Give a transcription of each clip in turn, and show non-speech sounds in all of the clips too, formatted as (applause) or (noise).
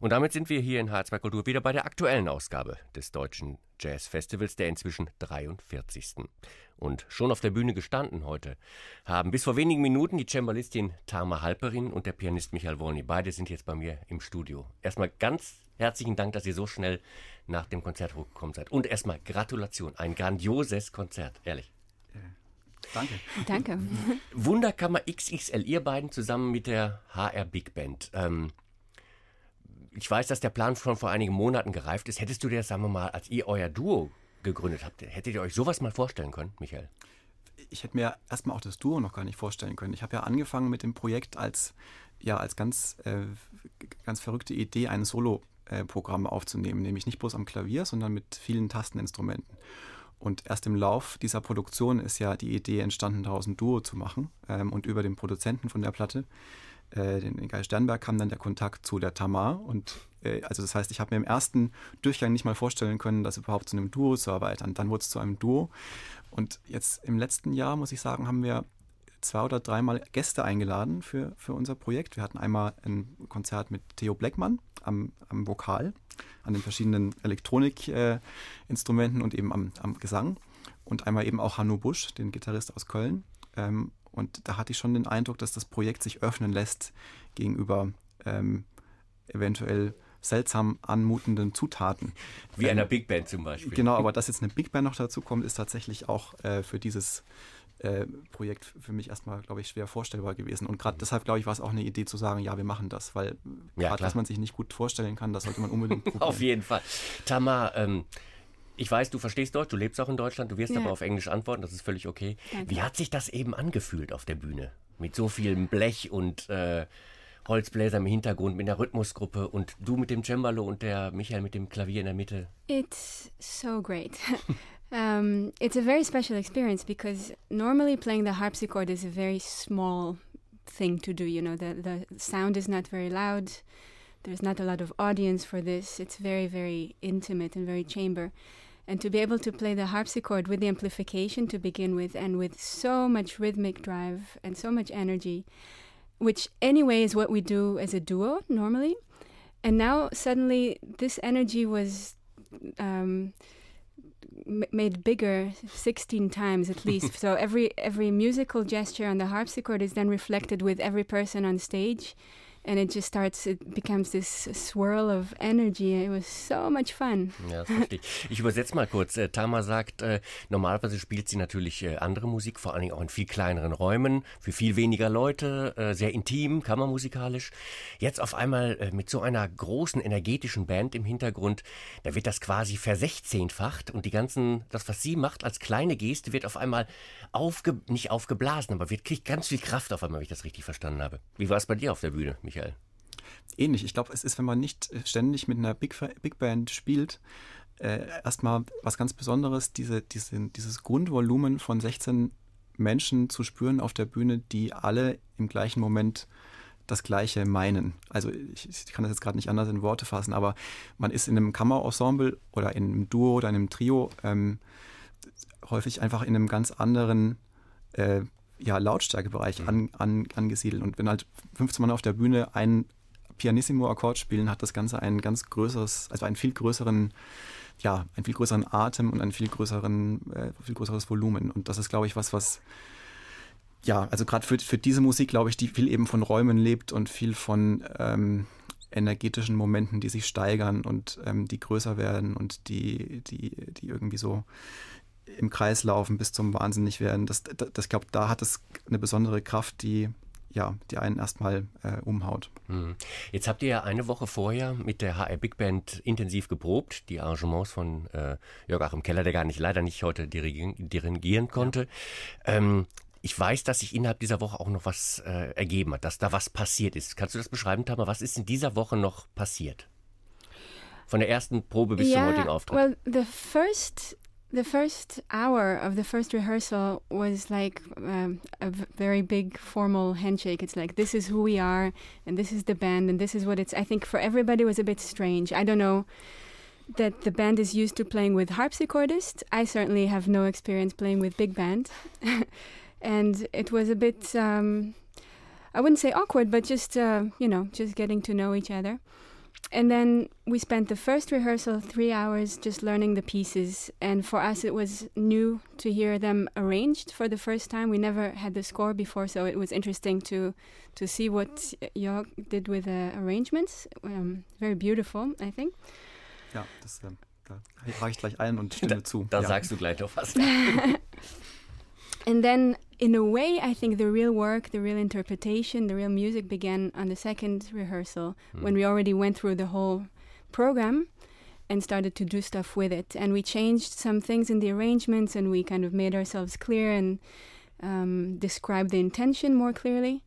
Und damit sind wir hier in H2 Kultur wieder bei der aktuellen Ausgabe des Deutschen Jazz Festivals, der inzwischen 43. Und schon auf der Bühne gestanden heute haben bis vor wenigen Minuten die Cembalistin Tama Halperin und der Pianist Michael Wolny. Beide sind jetzt bei mir im Studio. Erstmal ganz herzlichen Dank, dass ihr so schnell nach dem Konzert hochgekommen seid. Und erstmal Gratulation, ein grandioses Konzert, ehrlich. Äh, danke. Danke. Wunderkammer XXL, ihr beiden zusammen mit der HR Big Band. Ähm, ich weiß, dass der Plan schon vor einigen Monaten gereift ist. Hättest du dir das, sagen wir mal, als ihr euer Duo gegründet habt, hättet ihr euch sowas mal vorstellen können, Michael? Ich hätte mir erstmal auch das Duo noch gar nicht vorstellen können. Ich habe ja angefangen mit dem Projekt als, ja, als ganz, äh, ganz verrückte Idee, ein Solo-Programm aufzunehmen, nämlich nicht bloß am Klavier, sondern mit vielen Tasteninstrumenten. Und erst im Lauf dieser Produktion ist ja die Idee entstanden, daraus ein Duo zu machen ähm, und über den Produzenten von der Platte äh, den Ingai Sternberg, kam dann der Kontakt zu der Tamar. Und äh, also das heißt, ich habe mir im ersten Durchgang nicht mal vorstellen können, das überhaupt zu einem Duo zu erweitern. Dann wurde es zu einem Duo. Und jetzt im letzten Jahr, muss ich sagen, haben wir zwei oder dreimal Gäste eingeladen für, für unser Projekt. Wir hatten einmal ein Konzert mit Theo Bleckmann am, am Vokal, an den verschiedenen Elektronikinstrumenten äh, und eben am, am Gesang. Und einmal eben auch Hanno Busch, den Gitarrist aus Köln. Ähm, und da hatte ich schon den Eindruck, dass das Projekt sich öffnen lässt gegenüber ähm, eventuell seltsam anmutenden Zutaten. Wie ähm, einer Big Band zum Beispiel. Genau, aber dass jetzt eine Big Band noch dazu kommt, ist tatsächlich auch äh, für dieses äh, Projekt für mich erstmal, glaube ich, schwer vorstellbar gewesen. Und gerade mhm. deshalb, glaube ich, war es auch eine Idee zu sagen, ja, wir machen das, weil ja, gerade, dass man sich nicht gut vorstellen kann, das sollte man unbedingt (laughs) probieren. Auf jeden Fall. Tamar, ähm, ich weiß, du verstehst Deutsch, du lebst auch in Deutschland, du wirst ja. aber auf Englisch antworten, das ist völlig okay. Danke. Wie hat sich das eben angefühlt auf der Bühne? Mit so vielem Blech und äh, Holzbläser im Hintergrund, mit einer Rhythmusgruppe und du mit dem Cembalo und der Michael mit dem Klavier in der Mitte? It's so great. (laughs) um, it's a very special experience because normally playing the harpsichord is a very small thing to do. You know, the, the sound is not very loud. There's not a lot of audience for this. It's very, very intimate and very chamber. and to be able to play the harpsichord with the amplification to begin with and with so much rhythmic drive and so much energy which anyway is what we do as a duo normally and now suddenly this energy was um, made bigger 16 times at (laughs) least so every every musical gesture on the harpsichord is then reflected with every person on stage and it just starts it becomes this swirl of energy it was so much fun ja das verstehe ich (laughs) ich übersetze mal kurz äh, Tama sagt äh, normalerweise spielt sie natürlich äh, andere Musik vor allen Dingen auch in viel kleineren Räumen für viel weniger Leute sehr intim kammermusikalisch jetzt auf einmal mit so einer großen energetischen Band im Hintergrund da wird das quasi versechzehnfacht und die ganzen das was sie macht als kleine Geste wird auf einmal aufge, nicht aufgeblasen aber wird kriegt ganz viel Kraft auf einmal wenn ich das richtig verstanden habe wie war es bei dir auf der Bühne Michael Michael? Ähnlich. Ich glaube, es ist, wenn man nicht äh, ständig mit einer Big, Big Band spielt, äh, erstmal was ganz Besonderes, diese, diese, dieses Grundvolumen von 16 Menschen zu spüren auf der Bühne, die alle im gleichen Moment das Gleiche meinen. Also ich, ich kann das jetzt gerade nicht anders in Worte fassen, aber man ist in einem Kammerensemble oder in einem Duo oder in einem Trio ähm, häufig einfach in einem ganz anderen äh, ja, Lautstärkebereich mhm. an, an, angesiedelt. Und wenn halt 15 Mann auf der Bühne einen Pianissimo-Akkord spielen, hat das Ganze ein ganz größeres, also einen viel größeren, ja, einen viel größeren Atem und ein viel größeren, äh, viel größeres Volumen. Und das ist, glaube ich, was, was ja, also gerade für, für diese Musik, glaube ich, die viel eben von Räumen lebt und viel von ähm, energetischen Momenten, die sich steigern und ähm, die größer werden und die, die, die irgendwie so im Kreis laufen bis zum Wahnsinnig werden. Das, das, das glaube da hat es eine besondere Kraft, die ja, die einen erstmal äh, umhaut. Hm. Jetzt habt ihr ja eine Woche vorher mit der HR Big Band intensiv geprobt, die Arrangements von äh, Jörg Achim Keller, der gar nicht leider nicht heute dirigieren, konnte. Ähm, ich weiß, dass sich innerhalb dieser Woche auch noch was äh, ergeben hat, dass da was passiert ist. Kannst du das beschreiben, Tamara? Was ist in dieser Woche noch passiert? Von der ersten Probe bis yeah, zum heutigen Auftritt. Well, the first The first hour of the first rehearsal was like um, a very big formal handshake. It's like this is who we are, and this is the band, and this is what it's. I think for everybody was a bit strange. I don't know that the band is used to playing with harpsichordists. I certainly have no experience playing with big band, (laughs) and it was a bit. Um, I wouldn't say awkward, but just uh, you know, just getting to know each other and then we spent the first rehearsal three hours just learning the pieces. And for us, it was new to hear them arranged for the first time. We never had the score before, so it was interesting to to see what Jörg did with the arrangements. Um, very beautiful, I think. Yeah, das ähm, da reicht gleich allen und (laughs) stimme da, zu. Da ja. sagst du gleich doch was. (laughs) (laughs) and then in a way, I think the real work, the real interpretation, the real music began on the second rehearsal mm. when we already went through the whole program and started to do stuff with it. And we changed some things in the arrangements and we kind of made ourselves clear and um, described the intention more clearly.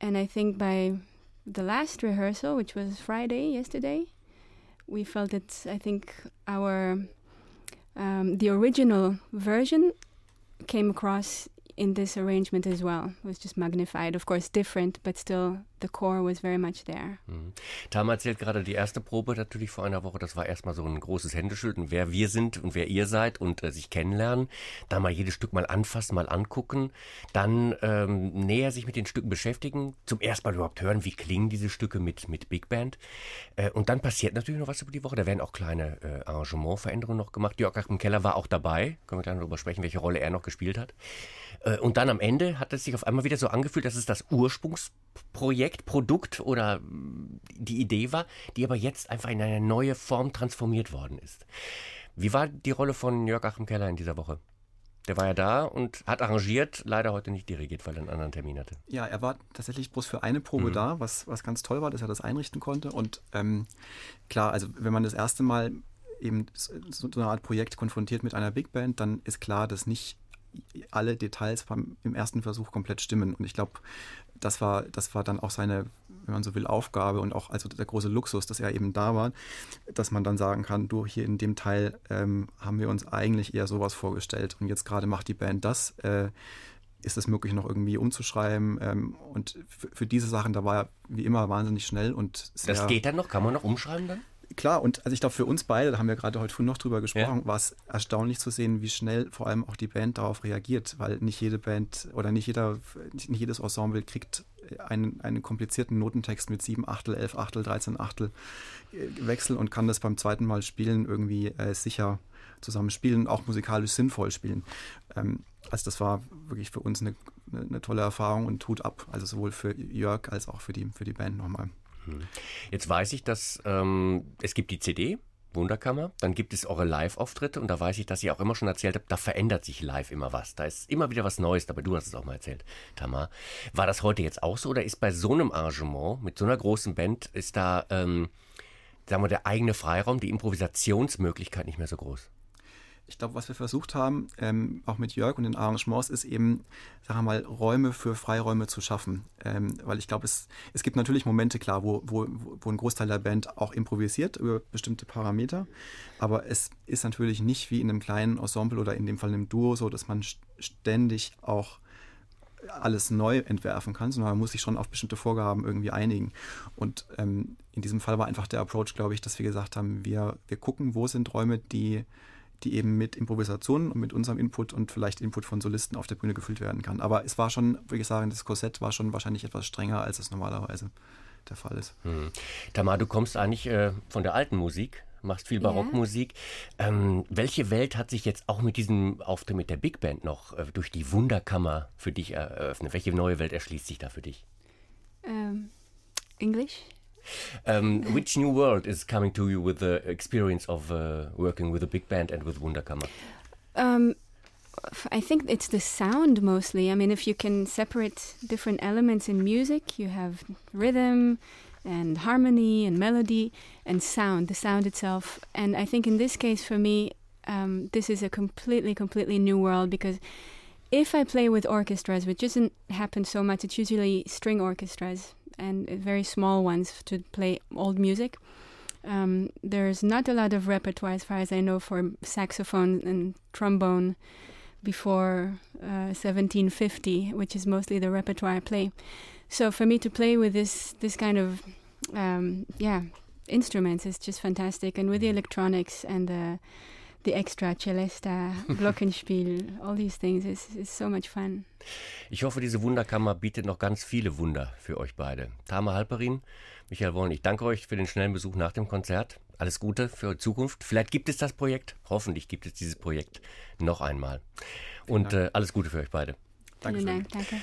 And I think by the last rehearsal, which was Friday, yesterday, we felt that I think our um, the original version came across in this arrangement as well. It was just magnified, of course, different, but still the core was very much there. Mhm. erzählt gerade die erste Probe natürlich vor einer Woche, das war erstmal so ein großes Händeschütteln, wer wir sind und wer ihr seid und äh, sich kennenlernen, da mal jedes Stück mal anfassen, mal angucken, dann ähm, näher sich mit den Stücken beschäftigen, zum ersten Mal überhaupt hören, wie klingen diese Stücke mit, mit Big Band äh, und dann passiert natürlich noch was über die Woche, da werden auch kleine äh, Arrangementveränderungen noch gemacht. Jörg Achim Keller war auch dabei, können wir gleich darüber sprechen, welche Rolle er noch gespielt hat. Äh, und dann am Ende hat es sich auf einmal wieder so angefühlt, dass es das Ursprungs Projekt, Produkt oder mm, die Idee war, die aber jetzt einfach in eine neue Form transformiert worden ist. Wie war die Rolle von Jörg Achim Keller in dieser Woche? Der war ja da und hat arrangiert, leider heute nicht dirigiert, weil er einen anderen Termin hatte. Ja, er war tatsächlich bloß für eine Probe mhm. da, was, was ganz toll war, dass er das einrichten konnte. Und ähm, klar, also wenn man das erste Mal eben so, so eine Art Projekt konfrontiert mit einer Big Band, dann ist klar, dass nicht alle Details beim, im ersten Versuch komplett stimmen. Und ich glaube, das war, das war dann auch seine, wenn man so will, Aufgabe und auch also der große Luxus, dass er eben da war, dass man dann sagen kann, du, hier in dem Teil ähm, haben wir uns eigentlich eher sowas vorgestellt und jetzt gerade macht die Band das. Äh, ist es möglich, noch irgendwie umzuschreiben? Ähm, und für, diese Sachen, da war er wie immer wahnsinnig schnell und sehr. Das geht dann noch? Kann man noch umschreiben dann? klar, und also ich glaube, für uns beide, da haben wir gerade heute früh noch drüber gesprochen, ja. war es erstaunlich zu sehen, wie schnell vor allem auch die Band darauf reagiert, weil nicht jede Band oder nicht jeder, nicht jedes Ensemble kriegt äh, einen, einen komplizierten Notentext mit 7 Achtel, 11 Achtel, 13 Achtel äh, Wechsel und kann das beim zweiten Mal spielen irgendwie äh, sicher zusammen spielen und auch musikalisch sinnvoll spielen. Ähm, also das war wirklich für uns eine, eine tolle Erfahrung und tut ab, also sowohl für Jörg als auch für die, für die Band nochmal. Hm. Jetzt weiß ich, dass ähm, es gibt die CD, Wunderkammer. Dann gibt es eure Live-Auftritte und da weiß ich, dass ihr auch immer schon erzählt habt, da verändert sich live immer was. Da ist immer wieder was Neues, aber du hast es auch mal erzählt, Tamar. War das heute jetzt auch so oder ist bei so einem Arrangement mit so einer großen Band, ist da, ähm, sagen wir, der eigene Freiraum, die Improvisationsmöglichkeit nicht mehr so groß? ich glaube, was wir versucht haben, ähm, auch mit Jörg und den Arrangements, ist eben, sagen wir mal, Räume für Freiräume zu schaffen. Ähm, weil ich glaube, es, es gibt natürlich Momente, klar, wo, wo, wo ein Großteil der Band auch improvisiert über bestimmte Parameter. Aber es ist natürlich nicht wie in einem kleinen Ensemble oder in dem Fall einem Duo so, dass man ständig auch alles neu entwerfen kann, sondern man muss sich schon auf bestimmte Vorgaben irgendwie einigen. Und ähm, in diesem Fall war einfach der Approach, glaube ich, dass wir gesagt haben, wir, wir gucken, wo sind Räume, die die eben mit Improvisationen und mit unserem Input und vielleicht Input von Solisten auf der Bühne gefüllt werden kann. Aber es war schon, würde ich sagen, das Korsett war schon wahrscheinlich etwas strenger, als es normalerweise der Fall ist. Hm. Tamar, du kommst eigentlich äh, von der alten Musik, machst viel Barockmusik. Yeah. Ähm, welche Welt hat sich jetzt auch mit diesem Auftritt mit der Big Band noch äh, durch die Wunderkammer für dich eröffnet? Welche neue Welt erschließt sich da für dich? Ähm, Englisch. Um, which new world is coming to you with the experience of uh, working with a big band and with Wunderkammer? Um, I think it's the sound mostly. I mean, if you can separate different elements in music, you have rhythm and harmony and melody and sound, the sound itself. And I think in this case, for me, um, this is a completely, completely new world because if I play with orchestras, which doesn't happen so much, it's usually string orchestras and very small ones to play old music. Um, there's not a lot of repertoire, as far as I know, for saxophone and trombone before uh, 1750, which is mostly the repertoire I play. So for me to play with this this kind of um, yeah instruments is just fantastic, and with the mm. electronics and the the extra celesta, Glockenspiel, all these things It's, is so much fun. Ich hoffe, diese Wunderkammer bietet noch ganz viele Wunder für euch beide. Tama Halperin, Michael Wollen, ich danke euch für den schnellen Besuch nach dem Konzert. Alles Gute für eure Zukunft. Vielleicht gibt es das Projekt, hoffentlich gibt es dieses Projekt noch einmal. Und äh, alles Gute für euch beide. Dankeschön. Vielen Dank, danke.